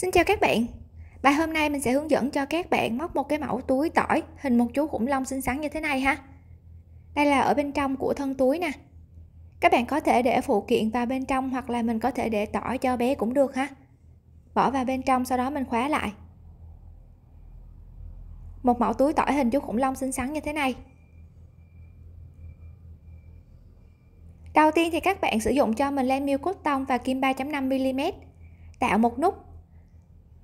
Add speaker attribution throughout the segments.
Speaker 1: Xin chào các bạn Bài hôm nay mình sẽ hướng dẫn cho các bạn móc một cái mẫu túi tỏi hình một chú khủng long xinh xắn như thế này ha Đây là ở bên trong của thân túi nè Các bạn có thể để phụ kiện vào bên trong hoặc là mình có thể để tỏi cho bé cũng được ha Bỏ vào bên trong sau đó mình khóa lại Một mẫu túi tỏi hình chú khủng long xinh xắn như thế này Đầu tiên thì các bạn sử dụng cho mình len miêu cốt tông và kim 3.5mm tạo một nút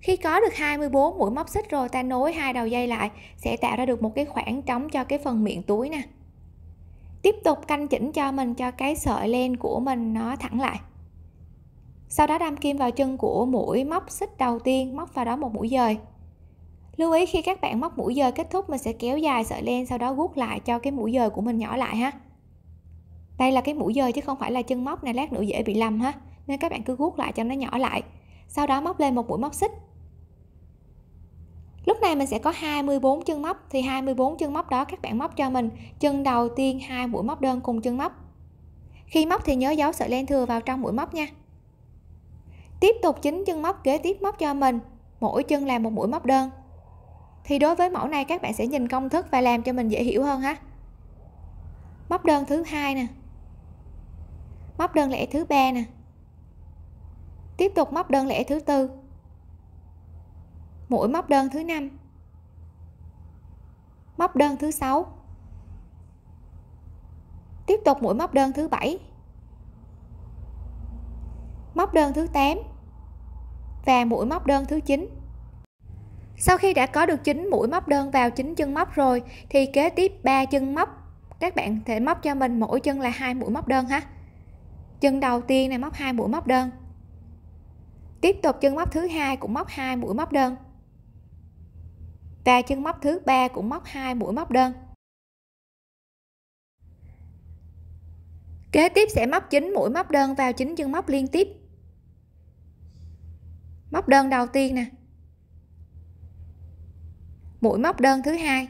Speaker 1: Khi có được 24 mũi móc xích rồi ta nối hai đầu dây lại sẽ tạo ra được một cái khoảng trống cho cái phần miệng túi nè. Tiếp tục canh chỉnh cho mình cho cái sợi len của mình nó thẳng lại. Sau đó đâm kim vào chân của mũi móc xích đầu tiên, móc vào đó một mũi dời. Lưu ý khi các bạn móc mũi dời kết thúc mình sẽ kéo dài sợi len sau đó guốc lại cho cái mũi dời của mình nhỏ lại ha. Đây là cái mũi dời chứ không phải là chân móc này lát nữa dễ bị lầm ha. Nên các bạn cứ guốc lại cho nó nhỏ lại sau đó móc lên một mũi móc xích lúc này mình sẽ có 24 chân móc thì 24 chân móc đó các bạn móc cho mình chân đầu tiên hai mũi móc đơn cùng chân móc khi móc thì nhớ giấu sợi len thừa vào trong mũi móc nha tiếp tục chín chân móc kế tiếp móc cho mình mỗi chân làm một mũi móc đơn thì đối với mẫu này các bạn sẽ nhìn công thức và làm cho mình dễ hiểu hơn ha móc đơn thứ hai nè móc đơn lẻ thứ ba nè tiếp tục móc đơn lẻ thứ tư mũi móc đơn thứ năm móc đơn thứ sáu tiếp tục mũi móc đơn thứ bảy móc đơn thứ 8 và mũi móc đơn thứ 9 sau khi đã có được 9 mũi móc đơn vào 9 chân móc rồi thì kế tiếp 3 chân móc các bạn thể móc cho mình mỗi chân là hai mũi móc đơn ha chân đầu tiên này móc hai mũi móc đơn tiếp tục chân móc thứ hai cũng móc hai mũi móc đơn và chân móc thứ ba cũng móc hai mũi móc đơn kế tiếp sẽ móc 9 mũi móc đơn vào 9 chân móc liên tiếp móc đơn đầu tiên nè mũi móc đơn thứ hai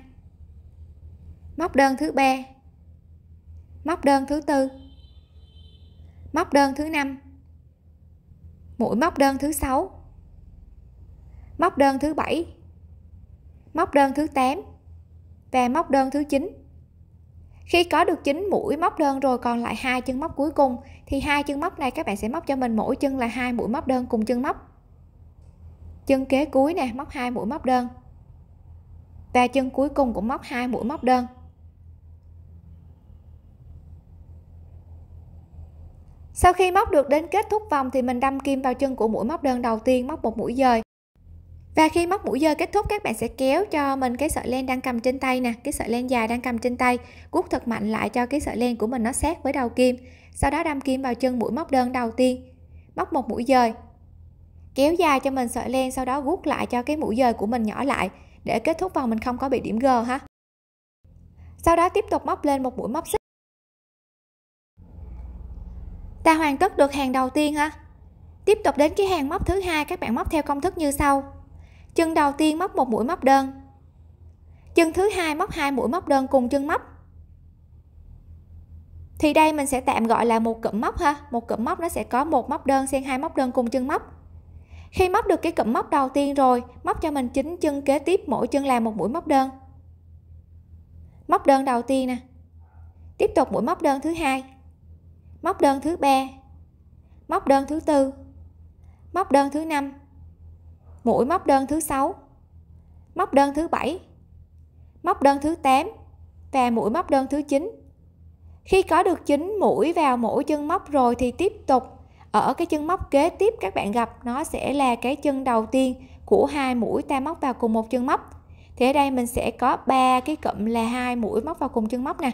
Speaker 1: móc đơn thứ ba móc đơn thứ tư móc đơn thứ năm mũi móc đơn thứ sáu móc đơn thứ bảy móc đơn thứ 8 và móc đơn thứ 9 khi có được 9 mũi móc đơn rồi còn lại hai chân móc cuối cùng thì hai chân móc này các bạn sẽ móc cho mình mỗi chân là hai mũi móc đơn cùng chân móc chân kế cuối nè móc hai mũi móc đơn và chân cuối cùng cũng móc hai mũi móc đơn Sau khi móc được đến kết thúc vòng thì mình đâm kim vào chân của mũi móc đơn đầu tiên, móc một mũi dời. Và khi móc mũi dời kết thúc các bạn sẽ kéo cho mình cái sợi len đang cầm trên tay nè, cái sợi len dài đang cầm trên tay, cuốc thật mạnh lại cho cái sợi len của mình nó sát với đầu kim. Sau đó đâm kim vào chân mũi móc đơn đầu tiên, móc một mũi dời. Kéo dài cho mình sợi len sau đó guốc lại cho cái mũi dời của mình nhỏ lại để kết thúc vòng mình không có bị điểm G ha. Sau đó tiếp tục móc lên một mũi móc ta hoàn tất được hàng đầu tiên ha. tiếp tục đến cái hàng móc thứ hai các bạn móc theo công thức như sau chân đầu tiên móc một mũi móc đơn chân thứ hai móc hai mũi móc đơn cùng chân móc thì đây mình sẽ tạm gọi là một cụm móc ha một cụm móc nó sẽ có một móc đơn xen hai móc đơn cùng chân móc khi móc được cái cụm móc đầu tiên rồi móc cho mình chín chân kế tiếp mỗi chân là một mũi móc đơn móc đơn đầu tiên nè tiếp tục mũi móc đơn thứ hai móc đơn thứ ba móc đơn thứ tư móc đơn thứ năm mũi móc đơn thứ sáu móc đơn thứ bảy móc đơn thứ 8 và mũi móc đơn thứ 9 khi có được 9 mũi vào mỗi chân móc rồi thì tiếp tục ở cái chân móc kế tiếp các bạn gặp nó sẽ là cái chân đầu tiên của hai mũi ta móc vào cùng một chân móc thì ở đây mình sẽ có ba cái cụm là hai mũi móc vào cùng chân móc nè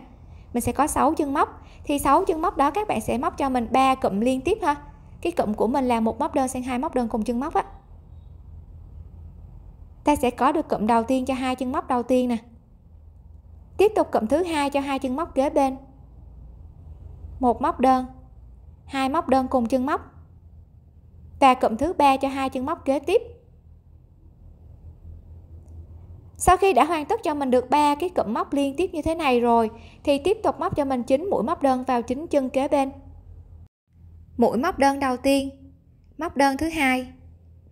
Speaker 1: mình sẽ có 6 chân móc thì 6 chân móc đó các bạn sẽ móc cho mình ba cụm liên tiếp ha cái cụm của mình là một móc đơn sang hai móc đơn cùng chân móc á ta sẽ có được cụm đầu tiên cho hai chân móc đầu tiên nè tiếp tục cụm thứ hai cho hai chân móc kế bên một móc đơn hai móc đơn cùng chân móc và cụm thứ ba cho hai chân móc kế tiếp sau khi đã hoàn tất cho mình được ba cái cụm móc liên tiếp như thế này rồi thì tiếp tục móc cho mình chín mũi móc đơn vào chính chân kế bên mũi móc đơn đầu tiên móc đơn thứ hai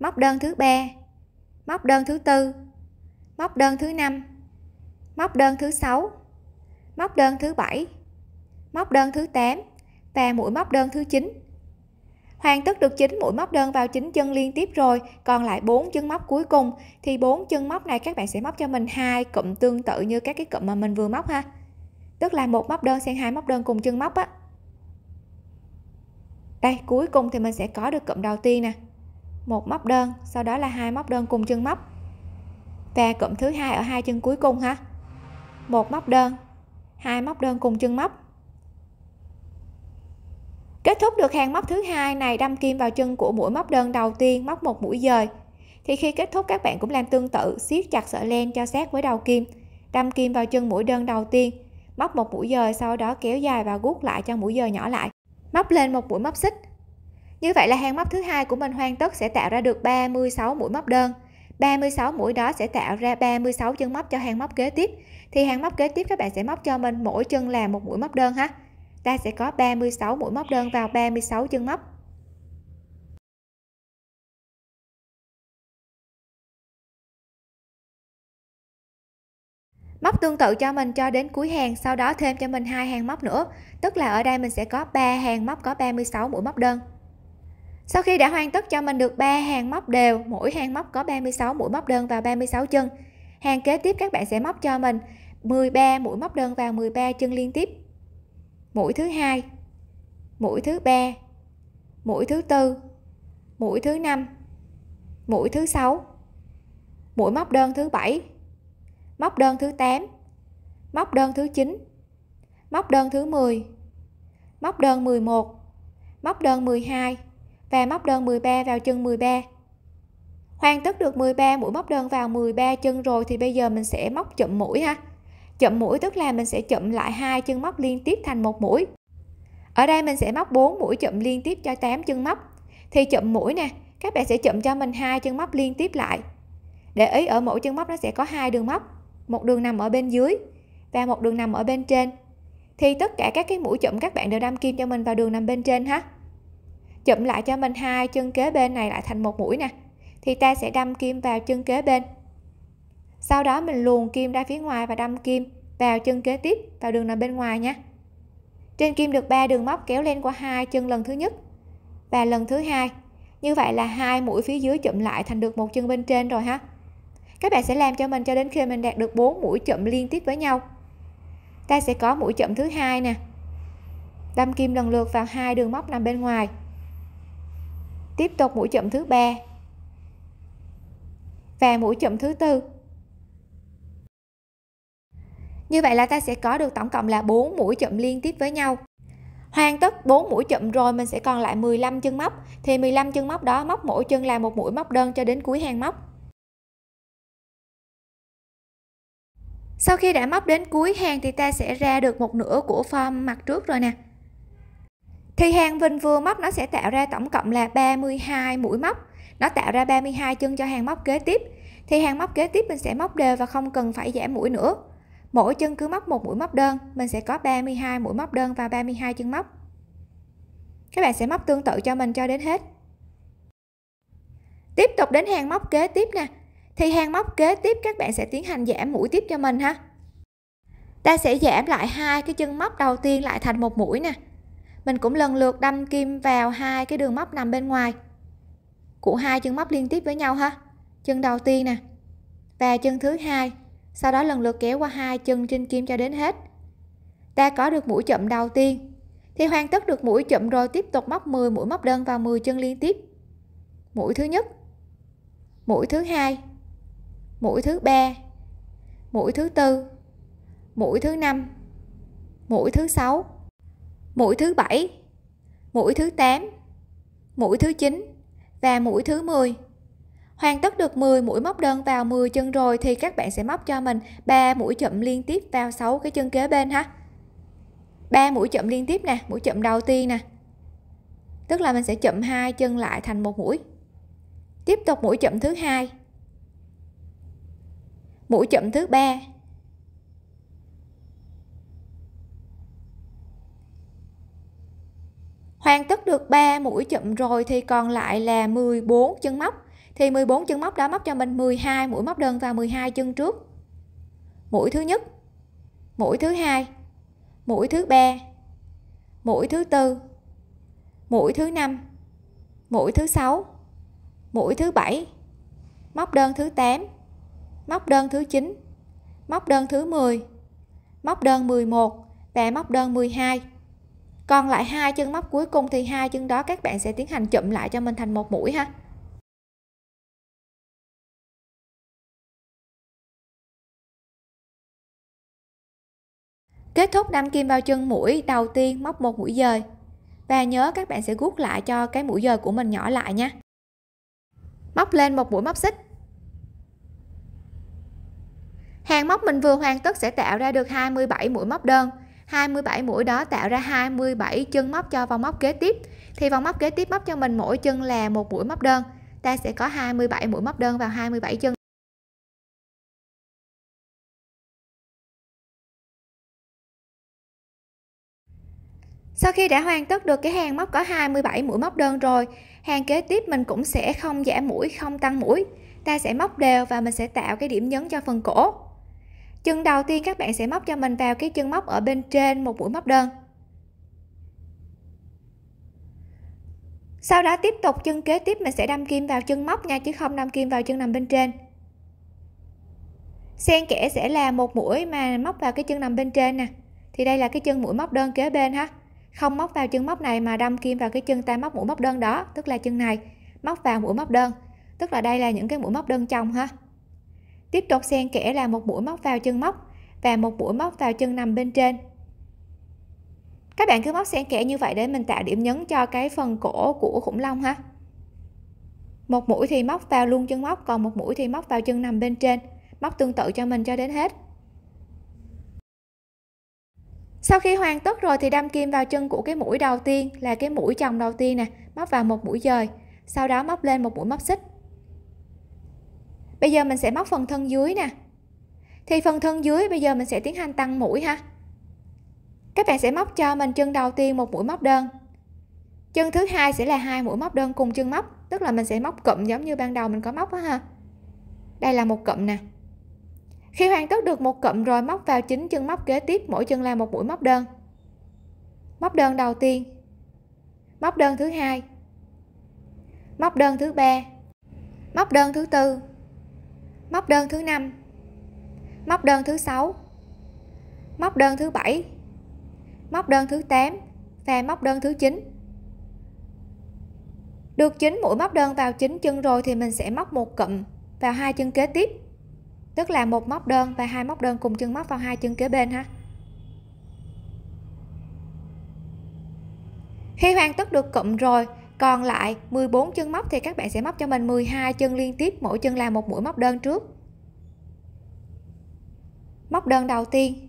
Speaker 1: móc đơn thứ ba móc đơn thứ tư móc đơn thứ năm móc đơn thứ sáu móc đơn thứ bảy móc đơn thứ 8 và mũi móc đơn thứ 9 Hoàn tất được 9 mũi móc đơn vào 9 chân liên tiếp rồi, còn lại bốn chân móc cuối cùng thì bốn chân móc này các bạn sẽ móc cho mình hai cụm tương tự như các cái cụm mà mình vừa móc ha. Tức là một móc đơn xen hai móc đơn cùng chân móc á. Đây, cuối cùng thì mình sẽ có được cụm đầu tiên nè. Một móc đơn, sau đó là hai móc đơn cùng chân móc. Và cụm thứ hai ở hai chân cuối cùng ha. Một móc đơn, hai móc đơn cùng chân móc kết thúc được hàng móc thứ hai này đâm kim vào chân của mũi móc đơn đầu tiên móc một mũi dời thì khi kết thúc các bạn cũng làm tương tự siết chặt sợi len cho sát với đầu kim đâm kim vào chân mũi đơn đầu tiên móc một mũi dời sau đó kéo dài và gút lại cho mũi dời nhỏ lại móc lên một mũi móc xích như vậy là hàng móc thứ hai của mình hoàn tất sẽ tạo ra được 36 mũi móc đơn 36 mũi đó sẽ tạo ra 36 chân móc cho hàng móc kế tiếp thì hàng móc kế tiếp các bạn sẽ móc cho mình mỗi chân là một mũi móc đơn ha
Speaker 2: ta sẽ có 36 mũi móc đơn vào 36 chân móc móc tương tự cho mình cho đến cuối hàng sau đó thêm cho mình hai hàng móc nữa tức
Speaker 1: là ở đây mình sẽ có 3 hàng móc có 36 mũi móc đơn sau khi đã hoàn tất cho mình được 3 hàng móc đều mỗi hàng móc có 36 mũi móc đơn vào 36 chân hàng kế tiếp các bạn sẽ móc cho mình 13 mũi móc đơn vào 13 chân liên tiếp mũi thứ hai mũi thứ ba mũi thứ tư mũi thứ năm mũi thứ sáu mũi móc đơn thứ bảy móc đơn thứ 8 móc đơn thứ 9 móc đơn thứ 10 móc đơn 11 móc đơn 12 và móc đơn 13 vào chân 13 hoàn tất được 13 mũi móc đơn vào 13 chân rồi thì bây giờ mình sẽ móc chậm mũi ha chậm mũi tức là mình sẽ chậm lại hai chân móc liên tiếp thành một mũi ở đây mình sẽ móc 4 mũi chậm liên tiếp cho 8 chân móc thì chậm mũi nè các bạn sẽ chậm cho mình hai chân móc liên tiếp lại để ý ở mỗi chân móc nó sẽ có hai đường móc một đường nằm ở bên dưới và một đường nằm ở bên trên thì tất cả các cái mũi chậm các bạn đều đâm kim cho mình vào đường nằm bên trên ha chậm lại cho mình hai chân kế bên này lại thành một mũi nè thì ta sẽ đâm kim vào chân kế bên sau đó mình luồn kim ra phía ngoài và đâm kim vào chân kế tiếp vào đường nằm bên ngoài nhé trên kim được ba đường móc kéo lên qua hai chân lần thứ nhất và lần thứ hai như vậy là hai mũi phía dưới chụm lại thành được một chân bên trên rồi ha các bạn sẽ làm cho mình cho đến khi mình đạt được bốn mũi chụm liên tiếp với nhau ta sẽ có mũi chụm thứ hai nè đâm kim lần lượt vào hai đường móc nằm bên ngoài tiếp tục mũi chụm thứ ba và mũi chụm thứ tư như vậy là ta sẽ có được tổng cộng là 4 mũi chậm liên tiếp với nhau. Hoàn tất 4 mũi chậm rồi mình sẽ còn lại 15 chân móc. Thì 15 chân móc đó móc mỗi chân là một mũi móc đơn cho đến cuối hàng móc. Sau khi đã móc đến cuối hàng thì ta sẽ ra được một nửa của form mặt trước rồi nè. Thì hàng vinh vừa móc nó sẽ tạo ra tổng cộng là 32 mũi móc. Nó tạo ra 32 chân cho hàng móc kế tiếp. Thì hàng móc kế tiếp mình sẽ móc đều và không cần phải giảm mũi nữa. Mỗi chân cứ móc một mũi móc đơn, mình sẽ có 32 mũi móc đơn và 32 chân móc. Các bạn sẽ móc tương tự cho mình cho đến hết. Tiếp tục đến hàng móc kế tiếp nè. Thì hàng móc kế tiếp các bạn sẽ tiến hành giảm mũi tiếp cho mình ha. Ta sẽ giảm lại hai cái chân móc đầu tiên lại thành một mũi nè. Mình cũng lần lượt đâm kim vào hai cái đường móc nằm bên ngoài của hai chân móc liên tiếp với nhau ha. Chân đầu tiên nè và chân thứ hai sau đó lần lượt kéo qua hai chân trên kim cho đến hết ta có được mũi chậm đầu tiên thì hoàn tất được mũi chậm rồi tiếp tục móc 10 mũi móc đơn vào 10 chân liên tiếp mũi thứ nhất mũi thứ hai mũi thứ ba mũi thứ tư mũi thứ năm mũi thứ sáu mũi thứ bảy mũi thứ tám mũi thứ chín và mũi thứ 10 Hoàn tất được 10 mũi móc đơn vào 10 chân rồi thì các bạn sẽ móc cho mình 3 mũi chậm liên tiếp vào 6 cái chân kế bên ha. 3 mũi chậm liên tiếp nè, mũi chậm đầu tiên nè. Tức là mình sẽ chậm hai chân lại thành một mũi. Tiếp tục mũi chậm thứ hai. Mũi chậm thứ ba. Hoàn tất được 3 mũi chậm rồi thì còn lại là 14 chân móc thì 14 chân móc đã móc cho mình 12 mũi móc đơn vào 12 chân trước mũi thứ nhất mũi thứ hai mũi thứ ba mũi thứ tư mũi thứ năm mũi thứ sáu mũi thứ bảy móc đơn thứ 8 móc đơn thứ 9 móc đơn thứ 10 móc đơn 11 và móc đơn 12
Speaker 2: còn lại hai chân móc cuối cùng thì hai chân đó các bạn sẽ tiến hành chụm lại cho mình thành một mũi ha Kết thúc đâm kim vào chân mũi, đầu tiên móc
Speaker 1: một mũi dời. Và nhớ các bạn sẽ gút lại cho cái mũi dời của mình nhỏ lại nha. Móc lên một mũi móc xích. Hàng móc mình vừa hoàn tất sẽ tạo ra được 27 mũi móc đơn. 27 mũi đó tạo ra 27 chân móc cho vòng móc kế tiếp. Thì vòng móc kế tiếp móc cho mình mỗi chân là một mũi móc đơn.
Speaker 2: Ta sẽ có 27 mũi móc đơn vào 27 chân. sau khi đã hoàn tất được cái hàng móc có 27 mũi móc đơn rồi hàng kế tiếp mình cũng sẽ
Speaker 1: không giảm mũi không tăng mũi ta sẽ móc đều và mình sẽ tạo cái điểm nhấn cho phần cổ chân đầu tiên các bạn sẽ móc cho mình vào cái chân móc ở bên trên một mũi móc đơn sau đó tiếp tục chân kế tiếp mình sẽ đâm kim vào chân móc nha chứ không đâm kim vào chân nằm bên trên xen kẽ sẽ là một mũi mà móc vào cái chân nằm bên trên nè thì đây là cái chân mũi móc đơn kế bên ha không móc vào chân móc này mà đâm kim vào cái chân ta móc mũi móc đơn đó tức là chân này móc vào mũi móc đơn tức là đây là những cái mũi móc đơn chồng ha tiếp tục xen kẽ là một mũi móc vào chân móc và một mũi móc vào chân nằm bên trên các bạn cứ móc xen kẽ như vậy để mình tạo điểm nhấn cho cái phần cổ của khủng long ha một mũi thì móc vào luôn chân móc còn một mũi thì móc vào chân nằm bên trên móc tương tự cho mình cho đến hết sau khi hoàn tất rồi thì đâm kim vào chân của cái mũi đầu tiên là cái mũi chồng đầu tiên nè móc vào một mũi dời sau đó móc lên một mũi móc xích bây giờ mình sẽ móc phần thân dưới nè thì phần thân dưới bây giờ mình sẽ tiến hành tăng mũi ha các bạn sẽ móc cho mình chân đầu tiên một mũi móc đơn chân thứ hai sẽ là hai mũi móc đơn cùng chân móc tức là mình sẽ móc cụm giống như ban đầu mình có móc đó ha đây là một cụm nè khi hoàn tất được một cụm rồi móc vào chính chân móc kế tiếp, mỗi chân là một mũi móc đơn. Móc đơn đầu tiên, móc đơn thứ hai, móc đơn thứ ba, móc đơn thứ tư, móc đơn thứ năm, móc đơn thứ sáu, móc đơn thứ bảy, móc đơn thứ 8 và móc đơn thứ 9 được 9 mũi móc đơn vào chính chân rồi thì mình sẽ móc một cụm vào hai chân kế tiếp tức là một móc đơn và hai móc đơn cùng chân móc vào hai chân kế bên ha khi hoàn tất được cụm rồi còn lại 14 chân móc thì các bạn sẽ móc cho mình 12 chân liên tiếp mỗi chân là một mũi móc đơn trước móc đơn đầu tiên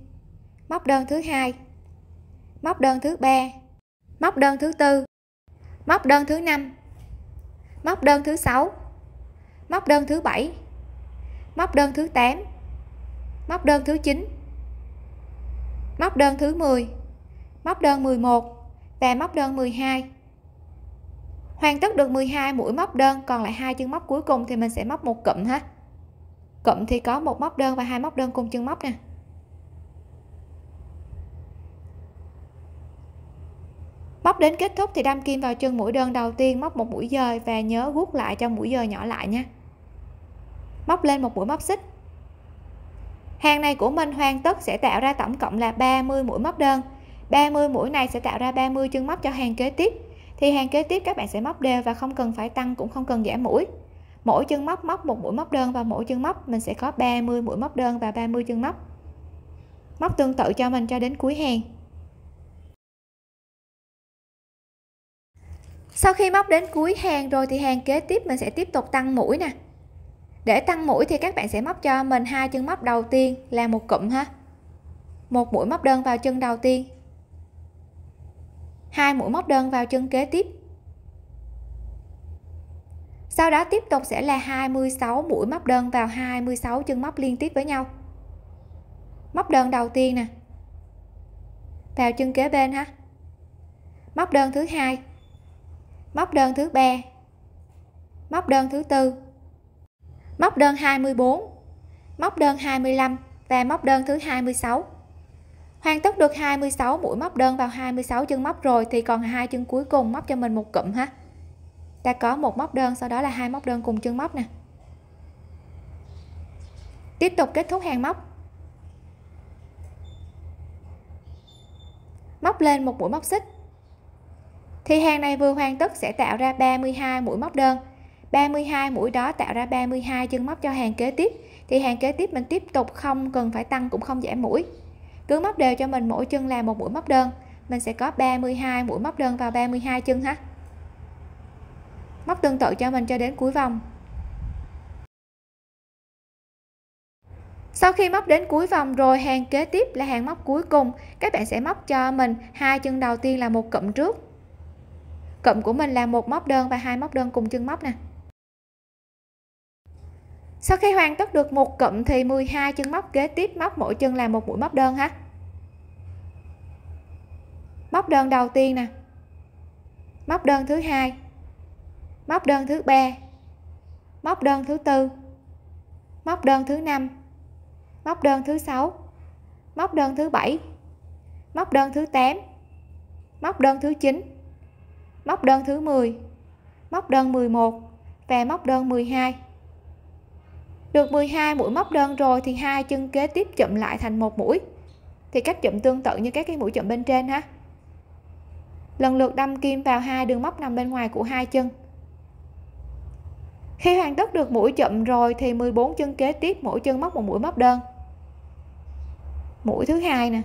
Speaker 1: móc đơn thứ hai móc đơn thứ ba móc đơn thứ tư móc đơn thứ năm móc đơn thứ sáu móc đơn thứ bảy móc đơn thứ 8 móc đơn thứ 9 móc đơn thứ 10 móc đơn 11 và móc đơn 12 hoàn tất được 12 mũi móc đơn còn lại hai chân móc cuối cùng thì mình sẽ móc một cụm ha cụm thì có một móc đơn và hai móc đơn cùng chân móc nè móc đến kết thúc thì đâm kim vào chân mũi đơn đầu tiên móc một mũi dời và nhớ gút lại cho mũi dời nhỏ lại nha móc lên một mũi móc xích hàng này của mình hoàn tất sẽ tạo ra tổng cộng là 30 mũi móc đơn 30 mũi này sẽ tạo ra 30 chân móc cho hàng kế tiếp thì hàng kế tiếp các bạn sẽ móc đều và không cần phải tăng cũng không cần giảm mũi mỗi chân móc móc một mũi móc đơn và mỗi chân móc mình sẽ có 30 mũi móc đơn và 30 chân móc móc tương tự cho mình cho đến cuối hàng sau khi móc đến cuối hàng rồi thì hàng kế tiếp mình sẽ tiếp tục tăng mũi nè để tăng mũi thì các bạn sẽ móc cho mình hai chân móc đầu tiên là một cụm ha một mũi móc đơn vào chân đầu tiên hai mũi móc đơn vào chân kế tiếp sau đó tiếp tục sẽ là 26 mũi móc đơn vào 26 chân móc liên tiếp với nhau móc đơn đầu tiên nè vào chân kế bên ha móc đơn thứ hai móc đơn thứ ba móc đơn thứ tư móc đơn 24 móc đơn 25 và móc đơn thứ 26 hoàn tất được 26 mũi móc đơn vào 26 chân móc rồi thì còn hai chân cuối cùng móc cho mình một cụm ha ta có một móc đơn sau đó là hai móc đơn cùng chân móc nè tiếp tục kết thúc hàng móc móc lên một mũi móc xích thì hàng này vừa hoàn tất sẽ tạo ra 32 mũi móc đơn 32 mũi đó tạo ra 32 chân móc cho hàng kế tiếp thì hàng kế tiếp mình tiếp tục không cần phải tăng cũng không giảm mũi cứ móc đều cho mình mỗi chân là một mũi móc đơn mình sẽ có 32 mũi móc đơn vào 32 chân ha móc tương tự cho mình cho đến cuối vòng sau khi móc đến cuối vòng rồi hàng kế tiếp là hàng móc cuối cùng các bạn sẽ móc cho mình hai chân đầu tiên là một cụm trước cụm của mình là một móc đơn và hai móc đơn cùng chân móc nè sau khi hoàn tất được một cụm thì 12 chân móc kế tiếp móc mỗi chân là một mũi móc đơn ha móc đơn đầu tiên nè móc đơn thứ hai móc đơn thứ ba móc đơn thứ tư móc đơn thứ năm móc đơn thứ sáu móc đơn thứ bảy móc đơn thứ 8 móc đơn thứ 9 móc đơn thứ 10 móc đơn 11 và móc đơn 12 được 12 mũi móc đơn rồi thì hai chân kế tiếp chụm lại thành một mũi thì cách chụm tương tự như các cái mũi chụm bên trên ha lần lượt đâm kim vào hai đường móc nằm bên ngoài của hai chân khi hoàn tất được mũi chụm rồi thì 14 chân kế tiếp mỗi chân móc một mũi móc đơn mũi thứ hai nè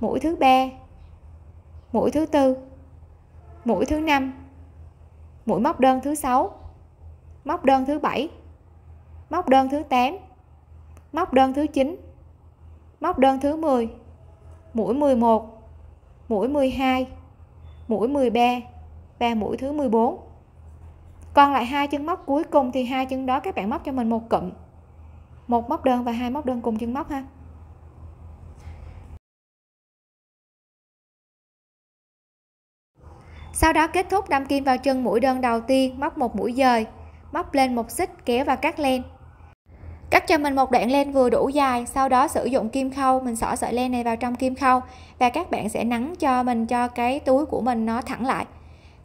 Speaker 1: mũi thứ ba mũi thứ tư mũi thứ năm mũi móc đơn thứ sáu móc đơn thứ bảy móc đơn thứ 8 móc đơn thứ 9 móc đơn thứ 10 mũi 11 mũi 12 mũi 13 và mũi thứ 14 còn lại hai chân móc cuối
Speaker 2: cùng thì hai chân đó các bạn móc cho mình một cụm một móc đơn và hai móc đơn cùng chân móc ha sau đó kết thúc đâm kim vào chân mũi đơn đầu tiên móc một mũi dời
Speaker 1: móc lên một xích kéo vào các len cắt cho mình một đoạn len vừa đủ dài sau đó sử dụng kim khâu mình xỏ sợi len này vào trong kim khâu và các bạn sẽ nắn cho mình cho cái túi của mình nó thẳng lại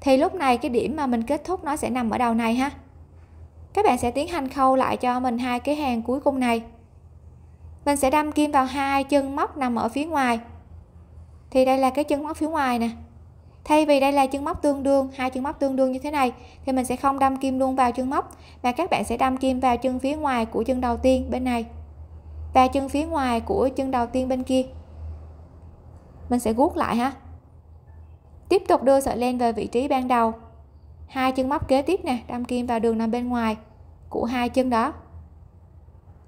Speaker 1: thì lúc này cái điểm mà mình kết thúc nó sẽ nằm ở đầu này ha các bạn sẽ tiến hành khâu lại cho mình hai cái hàng cuối cùng này mình sẽ đâm kim vào hai chân móc nằm ở phía ngoài thì đây là cái chân móc phía ngoài nè Thay vì đây là chân móc tương đương, hai chân móc tương đương như thế này thì mình sẽ không đâm kim luôn vào chân móc mà các bạn sẽ đâm kim vào chân phía ngoài của chân đầu tiên bên này và chân phía ngoài của chân đầu tiên bên kia. Mình sẽ guốc lại ha. Tiếp tục đưa sợi len về vị trí ban đầu. Hai chân móc kế tiếp nè, đâm kim vào đường nằm bên ngoài của hai chân đó.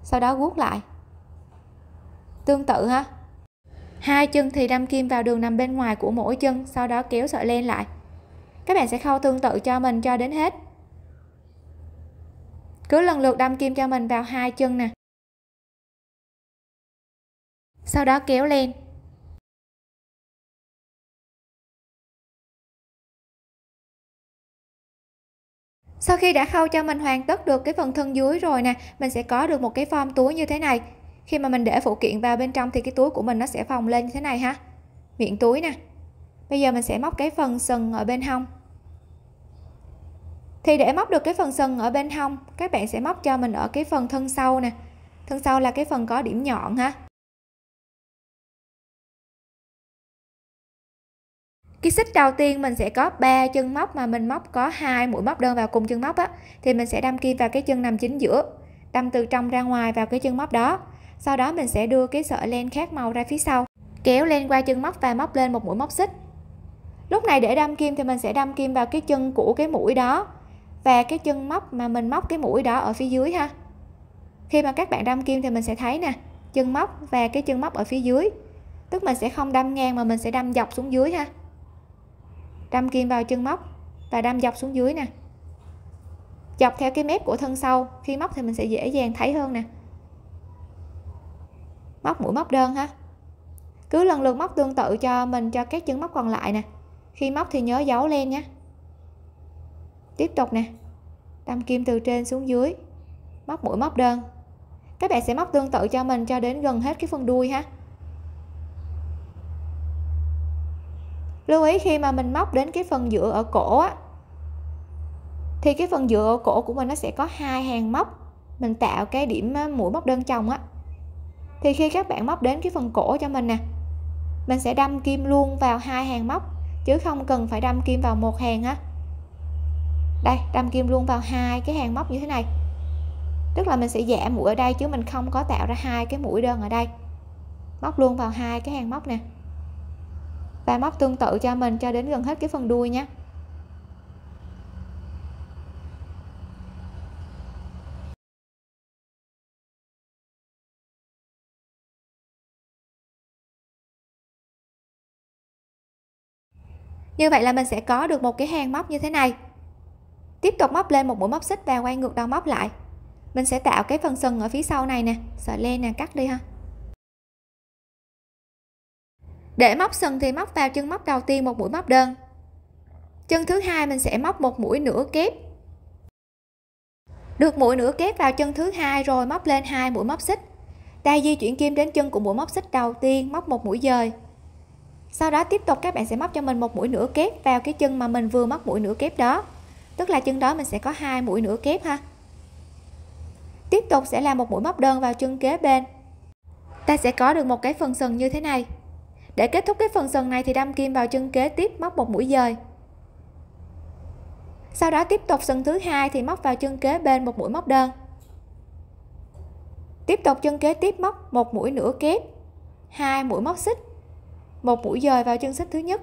Speaker 1: Sau đó guốc lại. Tương tự ha, hai chân thì đâm kim vào đường nằm bên ngoài của mỗi chân sau đó kéo sợi len lại các bạn sẽ khâu tương tự cho mình cho đến hết
Speaker 2: cứ lần lượt đâm kim cho mình vào hai chân nè sau đó kéo len sau khi đã khâu cho mình hoàn tất được cái phần thân dưới rồi nè mình sẽ có được một cái form túi như thế này khi mà mình để phụ
Speaker 1: kiện vào bên trong thì cái túi của mình nó sẽ phồng lên như thế này ha miệng túi nè bây giờ mình sẽ móc cái phần sừng ở bên hông thì để móc được cái phần sừng ở bên
Speaker 2: hông các bạn sẽ móc cho mình ở cái phần thân sau nè thân sau là cái phần có điểm nhọn ha cái xích đầu tiên mình sẽ có 3 chân móc mà mình móc có hai mũi móc đơn vào cùng chân móc á thì mình sẽ
Speaker 1: đâm kim vào cái chân nằm chính giữa đâm từ trong ra ngoài vào cái chân móc đó sau đó mình sẽ đưa cái sợi len khác màu ra phía sau kéo len qua chân móc và móc lên một mũi móc xích lúc này để đâm kim thì mình sẽ đâm kim vào cái chân của cái mũi đó và cái chân móc mà mình móc cái mũi đó ở phía dưới ha khi mà các bạn đâm kim thì mình sẽ thấy nè chân móc và cái chân móc ở phía dưới tức mình sẽ không đâm ngang mà mình sẽ đâm dọc xuống dưới ha đâm kim vào chân móc và đâm dọc xuống dưới nè dọc theo cái mép của thân sau khi móc thì mình sẽ dễ dàng thấy hơn nè móc mũi móc đơn ha cứ lần lượt móc tương tự cho mình cho các chân móc còn lại nè khi móc thì nhớ giấu len nhé tiếp tục nè đâm kim từ trên xuống dưới móc mũi móc đơn các bạn sẽ móc tương tự cho mình cho đến gần hết cái phần đuôi ha lưu ý khi mà mình móc đến cái phần giữa ở cổ á thì cái phần giữa ở cổ của mình nó sẽ có hai hàng móc mình tạo cái điểm à, mũi móc đơn chồng á thì khi các bạn móc đến cái phần cổ cho mình nè mình sẽ đâm kim luôn vào hai hàng móc chứ không cần phải đâm kim vào một hàng á đây đâm kim luôn vào hai cái hàng móc như thế này tức là mình sẽ giảm mũi ở đây chứ mình không có tạo ra hai cái mũi đơn ở đây móc luôn vào hai cái hàng móc nè và móc tương tự cho mình cho đến
Speaker 2: gần hết cái phần đuôi nhé như vậy là mình sẽ có được một cái hàng móc như thế này tiếp tục móc lên một mũi móc xích và quay
Speaker 1: ngược đầu móc lại mình sẽ tạo cái phần sừng ở phía sau này nè sợi len nè cắt đi ha
Speaker 2: để móc sừng thì móc vào chân móc đầu tiên một mũi móc đơn chân thứ hai mình sẽ móc một mũi nửa kép
Speaker 1: được mũi nửa kép vào chân thứ hai rồi móc lên hai mũi móc xích ta di chuyển kim đến chân của mũi móc xích đầu tiên móc một mũi dời sau đó tiếp tục các bạn sẽ móc cho mình một mũi nửa kép vào cái chân mà mình vừa móc mũi nửa kép đó tức là chân đó mình sẽ có hai mũi nửa kép ha tiếp tục sẽ là một mũi móc đơn vào chân kế bên ta sẽ có được một cái phần sừng như thế này để kết thúc cái phần sừng này thì đâm kim vào chân kế tiếp móc một mũi dời sau đó tiếp tục sừng thứ hai thì móc vào chân kế bên một mũi móc đơn tiếp tục chân kế tiếp móc một mũi nửa kép hai mũi móc xích một mũi dời vào chân xích thứ nhất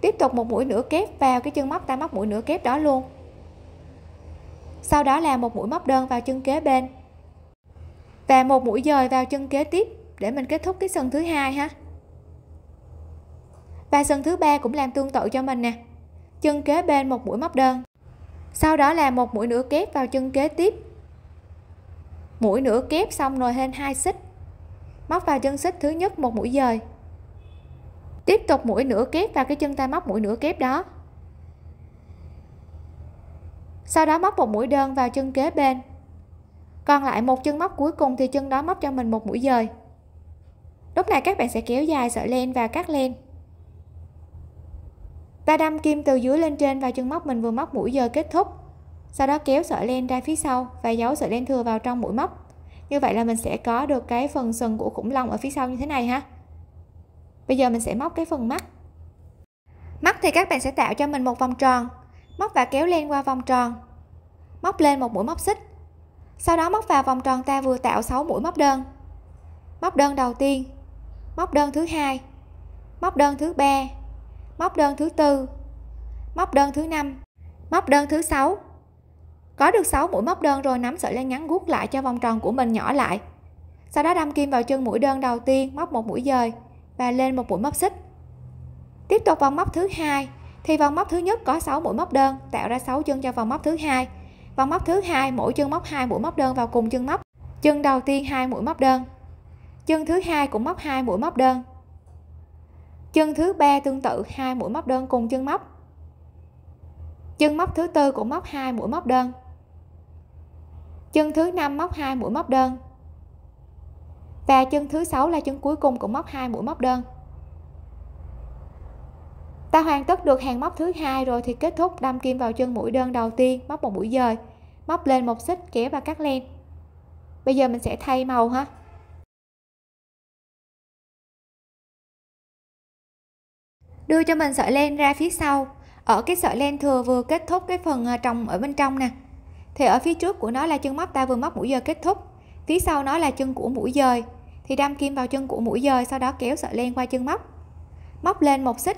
Speaker 1: tiếp tục một mũi nửa kép vào cái chân móc ta móc mũi nửa kép đó luôn sau đó là một mũi móc đơn vào chân kế bên và một mũi dời vào chân kế tiếp để mình kết thúc cái sân thứ hai ha và sân thứ ba cũng làm tương tự cho mình nè chân kế bên một mũi móc đơn sau đó là một mũi nửa kép vào chân kế tiếp mũi nửa kép xong rồi lên hai xích móc vào chân xích thứ nhất một mũi dời tiếp tục mũi nửa kép vào cái chân tay móc mũi nửa kép đó sau đó móc một mũi đơn vào chân kế bên còn lại một chân móc cuối cùng thì chân đó móc cho mình một mũi dời lúc này các bạn sẽ kéo dài sợi len và cắt len và đâm kim từ dưới lên trên vào chân móc mình vừa móc mũi dời kết thúc sau đó kéo sợi len ra phía sau và giấu sợi len thừa vào trong mũi móc như vậy là mình sẽ có được cái phần sừng của khủng long ở phía sau như thế này ha bây giờ mình sẽ móc cái phần mắt mắt thì các bạn sẽ tạo cho mình một vòng tròn móc và kéo len qua vòng tròn móc lên một mũi móc xích sau đó móc vào vòng tròn ta vừa tạo 6 mũi móc đơn móc đơn đầu tiên móc đơn thứ hai móc đơn thứ ba móc đơn thứ tư móc đơn thứ năm móc đơn thứ sáu có được 6 mũi móc đơn rồi nắm sợi len ngắn guốc lại cho vòng tròn của mình nhỏ lại. Sau đó đâm kim vào chân mũi đơn đầu tiên, móc một mũi dời và lên một mũi móc xích. Tiếp tục vòng móc thứ hai thì vòng móc thứ nhất có 6 mũi móc đơn, tạo ra 6 chân cho vòng móc thứ hai. Vòng móc thứ hai mỗi chân móc 2 mũi móc đơn vào cùng chân móc. Chân đầu tiên 2 mũi móc đơn. Chân thứ hai cũng móc 2 mũi móc đơn. Chân thứ ba tương tự 2 mũi móc đơn cùng chân móc. Chân móc thứ tư cũng móc 2 mũi móc đơn chân thứ năm móc 2 mũi móc đơn và chân thứ sáu là chân cuối cùng cũng móc 2 mũi móc đơn ta hoàn tất được hàng móc thứ hai rồi thì kết thúc đâm kim vào chân mũi đơn đầu tiên móc một mũi dời
Speaker 2: móc lên một xích kéo và cắt len bây giờ mình sẽ thay màu ha đưa cho mình sợi len ra phía sau ở cái sợi len thừa vừa kết thúc cái phần à, trồng ở bên trong nè
Speaker 1: thì ở phía trước của nó là chân móc ta vừa móc mũi dời kết thúc phía sau nó là chân của mũi dời thì đâm kim vào chân của mũi dời sau đó kéo sợi len qua chân móc móc lên một xích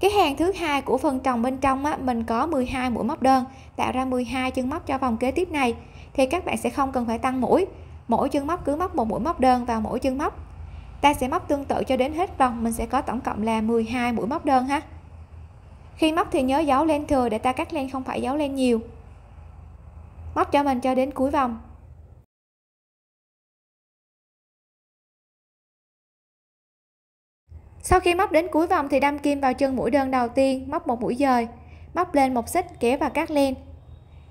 Speaker 1: cái hàng thứ hai của phần trồng bên trong á, mình có 12 mũi móc đơn tạo ra 12 chân móc cho vòng kế tiếp này thì các bạn sẽ không cần phải tăng mũi mỗi chân móc cứ móc một mũi móc đơn vào mỗi chân móc ta sẽ móc tương tự cho đến hết vòng mình sẽ có tổng cộng là 12 mũi móc đơn ha khi móc thì nhớ giấu len thừa để ta cắt len không phải giấu len nhiều
Speaker 2: móc cho mình cho đến cuối vòng sau khi móc đến cuối vòng thì đâm kim vào chân mũi đơn đầu tiên móc một mũi dời móc lên một xích kéo vào các len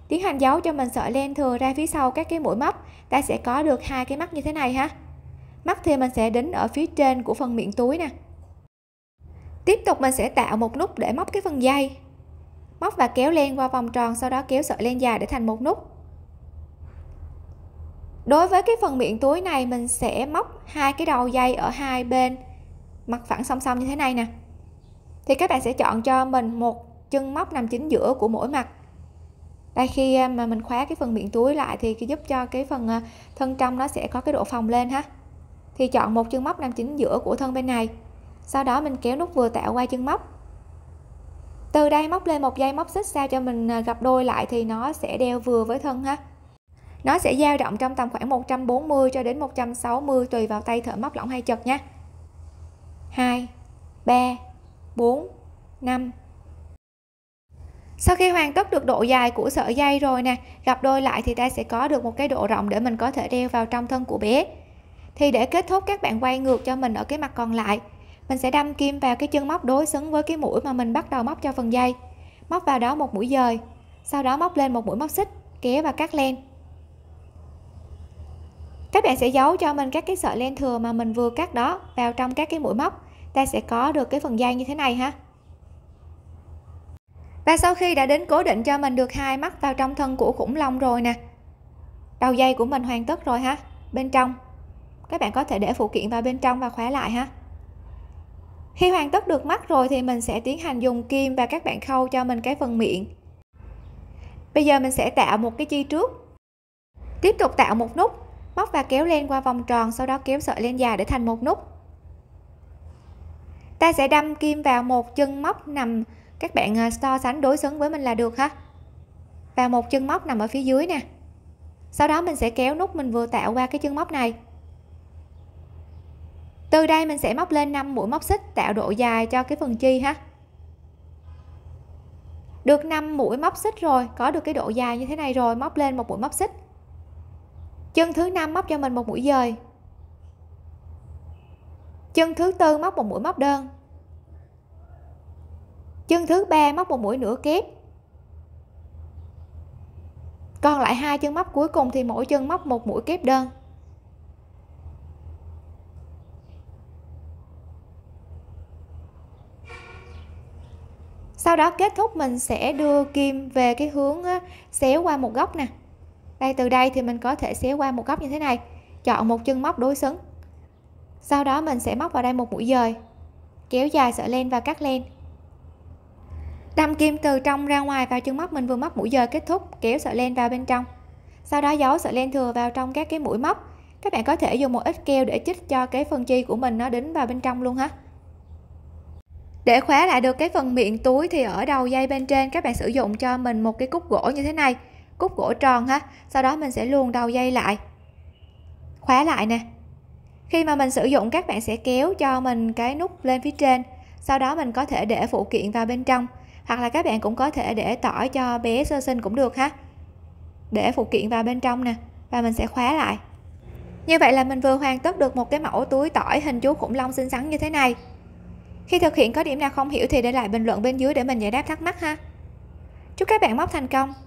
Speaker 1: tiến hành giấu cho mình sợi len thừa ra phía sau các cái mũi móc ta sẽ có được hai cái mắt như thế này ha mắt thì mình sẽ đến ở phía trên của phần miệng túi nè tiếp tục mình sẽ tạo một nút để móc cái phần dây móc và kéo len qua vòng tròn sau đó kéo sợi len dài để thành một nút đối với cái phần miệng túi này mình sẽ móc hai cái đầu dây ở hai bên mặt phẳng song song như thế này nè thì các bạn sẽ chọn cho mình một chân móc nằm chính giữa của mỗi mặt đây khi à, mà mình khóa cái phần miệng túi lại thì giúp cho cái phần à, thân trong nó sẽ có cái độ phồng lên ha thì chọn một chân móc nằm chính giữa của thân bên này sau đó mình kéo nút vừa tạo qua chân móc từ đây móc lên một dây móc xích sao cho mình à, gặp đôi lại thì nó sẽ đeo vừa với thân ha nó sẽ dao động trong tầm khoảng 140 cho đến 160 tùy vào tay thở móc lỏng hay chật nhé 2 3 4 5 sau khi hoàn tất được độ dài của sợi dây rồi nè gặp đôi lại thì ta sẽ có được một cái độ rộng để mình có thể đeo vào trong thân của bé thì để kết thúc các bạn quay ngược cho mình ở cái mặt còn lại mình sẽ đâm kim vào cái chân móc đối xứng với cái mũi mà mình bắt đầu móc cho phần dây móc vào đó một mũi dời sau đó móc lên một mũi móc xích kéo và cắt len các bạn sẽ giấu cho mình các cái sợi len thừa mà mình vừa cắt đó vào trong các cái mũi móc ta sẽ có được cái phần dây như thế này ha và sau khi đã đến cố định cho mình được hai mắt vào trong thân của khủng long rồi nè đầu dây của mình hoàn tất rồi ha bên trong các bạn có thể để phụ kiện vào bên trong và khóa lại ha khi hoàn tất được mắt rồi thì mình sẽ tiến hành dùng kim và các bạn khâu cho mình cái phần miệng bây giờ mình sẽ tạo một cái chi trước tiếp tục tạo một nút móc và kéo len qua vòng tròn sau đó kéo sợi len dài để thành một nút ta sẽ đâm kim vào một chân móc nằm các bạn à, so sánh đối xứng với mình là được ha vào một chân móc nằm ở phía dưới nè sau đó mình sẽ kéo nút mình vừa tạo qua cái chân móc này từ đây mình sẽ móc lên 5 mũi móc xích tạo độ dài cho cái phần chi ha được 5 mũi móc xích rồi có được cái độ dài như thế này rồi móc lên một mũi móc xích chân thứ năm móc cho mình một mũi dời chân thứ tư móc một mũi móc đơn chân thứ ba móc một mũi nửa kép còn lại hai chân móc cuối cùng thì mỗi chân móc một mũi kép đơn sau đó kết thúc mình sẽ đưa kim về cái hướng xéo qua một góc nè đây từ đây thì mình có thể xéo qua một góc như thế này chọn một chân móc đối xứng sau đó mình sẽ móc vào đây một mũi dời kéo dài sợi len và cắt len đâm kim từ trong ra ngoài vào chân móc mình vừa móc mũi dời kết thúc kéo sợi len vào bên trong sau đó giấu sợi len thừa vào trong các cái mũi móc các bạn có thể dùng một ít keo để chích cho cái phần chi của mình nó đính vào bên trong luôn ha để khóa lại được cái phần miệng túi thì ở đầu dây bên trên các bạn sử dụng cho mình một cái cúc gỗ như thế này cúc gỗ tròn ha sau đó mình sẽ luồn đầu dây lại khóa lại nè khi mà mình sử dụng các bạn sẽ kéo cho mình cái nút lên phía trên sau đó mình có thể để phụ kiện vào bên trong hoặc là các bạn cũng có thể để tỏi cho bé sơ sinh cũng được ha để phụ kiện vào bên trong nè và mình sẽ khóa lại như vậy là mình vừa hoàn tất được một cái mẫu túi tỏi hình chú khủng long xinh xắn như thế này khi thực hiện có điểm nào không hiểu
Speaker 2: thì để lại bình luận bên dưới để mình giải đáp thắc mắc ha chúc các bạn móc thành công